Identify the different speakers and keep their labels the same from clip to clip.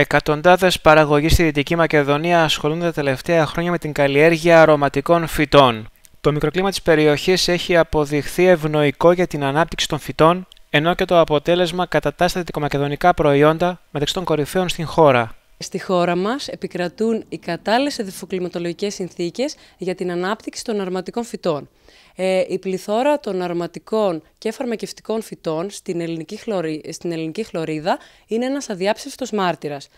Speaker 1: Εκατοντάδες παραγωγοί στη Δυτική Μακεδονία ασχολούνται τα τελευταία χρόνια με την καλλιέργεια αρωματικών φυτών. Το μικροκλίμα της περιοχής έχει αποδειχθεί ευνοϊκό για την ανάπτυξη των φυτών, ενώ και το αποτέλεσμα κατατάσσεται δικομακεδονικά προϊόντα μεταξύ των κορυφαίων στην χώρα.
Speaker 2: Στη χώρα μας επικρατούν οι κατάλληλες εδεφοκλιματολογικές συνθήκες για την ανάπτυξη των αρωματικών φυτών. Ε, η πληθώρα των αρωματικών και φαρμακευτικών φυτών στην ελληνική, χλωρί, στην ελληνική χλωρίδα είναι ένας αδιάψευστος μάρτυρας.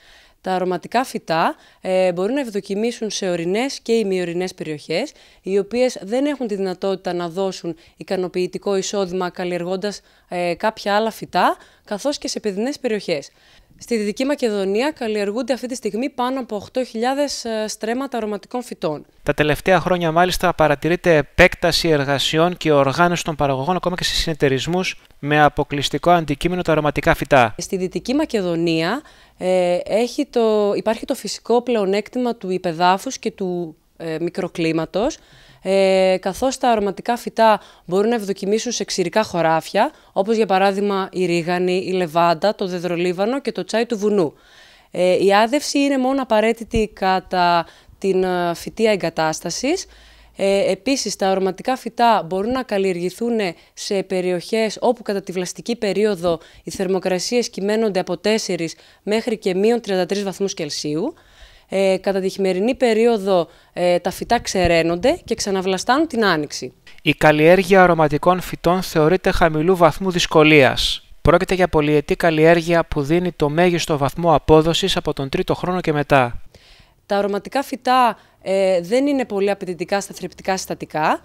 Speaker 2: Τα αρωματικά φυτά ε, μπορούν να ευδοκιμήσουν σε ορεινές και ημιορεινές περιοχές, οι οποίες δεν έχουν τη δυνατότητα να δώσουν ικανοποιητικό εισόδημα καλλιεργώντας ε, κάποια άλλα φυτά, καθώς και σε παιδινές περιοχές. Στη Δυτική Μακεδονία καλλιεργούνται αυτή τη στιγμή πάνω από 8.000 ε, στρέμματα αρωματικών φυτών.
Speaker 1: Τα τελευταία χρόνια, μάλιστα, παρατηρείται επέκταση εργασιών και οργάνωση των παραγωγών ακόμα και σε συνεταιρισμούς με αποκλειστικό αντικείμενο τα αρωματικά φυτά.
Speaker 2: Στη Δυτική Μακεδονία ε, έχει το, υπάρχει το φυσικό πλεονέκτημα του υπεδάφους και του ε, μικροκλίματος ε, καθώς τα αρωματικά φυτά μπορούν να ευδοκιμήσουν σε ξηρικά χωράφια, όπως για παράδειγμα η ρίγανη, η λεβάντα, το δεδρολίβανο και το τσάι του βουνού. Ε, η άδευση είναι μόνο απαραίτητη κατά την ε, φυτία εγκατάστασης, ε, επίσης, τα αρωματικά φυτά μπορούν να καλλιεργηθούν σε περιοχές όπου κατά τη βλαστική περίοδο οι θερμοκρασίες κυμαίνονται από 4 μέχρι και μείον 33 βαθμούς Κελσίου ε, κατά τη χειμερινή περίοδο ε, τα φυτά ξεραίνονται και ξαναβλαστάνουν την άνοιξη.
Speaker 1: Η καλλιέργεια αρωματικών φυτών θεωρείται χαμηλού βαθμού δυσκολίας. Πρόκειται για πολυετή καλλιέργεια που δίνει το μέγιστο βαθμό απόδοσης από τον τρίτο χρόνο και μετά.
Speaker 2: Τα αρωματικά φυτά ε, δεν είναι πολύ απαιτητικά στα θρεπτικά συστατικά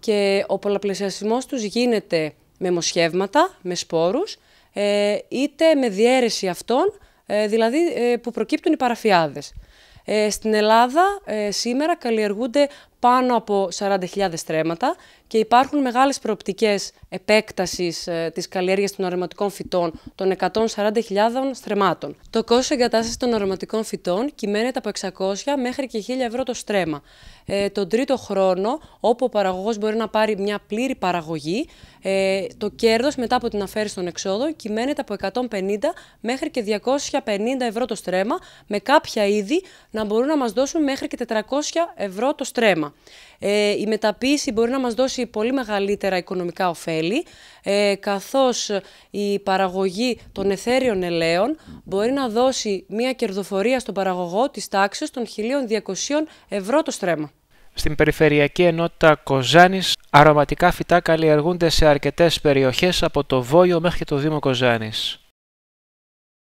Speaker 2: και ο πολλαπλασιασμός τους γίνεται με μοσχεύματα, με σπόρους, ε, είτε με διαίρεση αυτών, δηλαδή που προκύπτουν οι παραφιάδες. Ε, στην Ελλάδα ε, σήμερα καλλιεργούνται πάνω από 40.000 στρέμματα και υπάρχουν μεγάλες προοπτικές επέκτασης ε, της καλλιέργειας των αρωματικών φυτών των 140.000 στρεμάτων. Το κόστος εγκατάστασης των αρωματικών φυτών κυμαίνεται από 600 μέχρι και 1.000 ευρώ το στρέμα. Ε, τον τρίτο χρόνο, όπου ο παραγωγός μπορεί να πάρει μια πλήρη παραγωγή, ε, το κέρδος μετά από την αφαίρεση των εξόδων κυμαίνεται από 150 μέχρι και 250 ευρώ το στρέμα, με κάποια είδη να μπορούν να μας δώσουν μέχρι και 400 ευρώ το στρέμα. Ε, η μεταποίηση μπορεί να μας δώσει πολύ μεγαλύτερα οικονομικά ωφέλη, ε, καθώς η παραγωγή των εθέριων ελαίων μπορεί να δώσει μια κερδοφορία στον παραγωγό της τάξης των 1.200 ευρώ το στρέμμα. Στην
Speaker 1: περιφερειακή ενότητα Κοζάνης, αρωματικά φυτά καλλιεργούνται σε αρκετές περιοχές από το Βόλιο μέχρι το Δήμο Κοζάνης.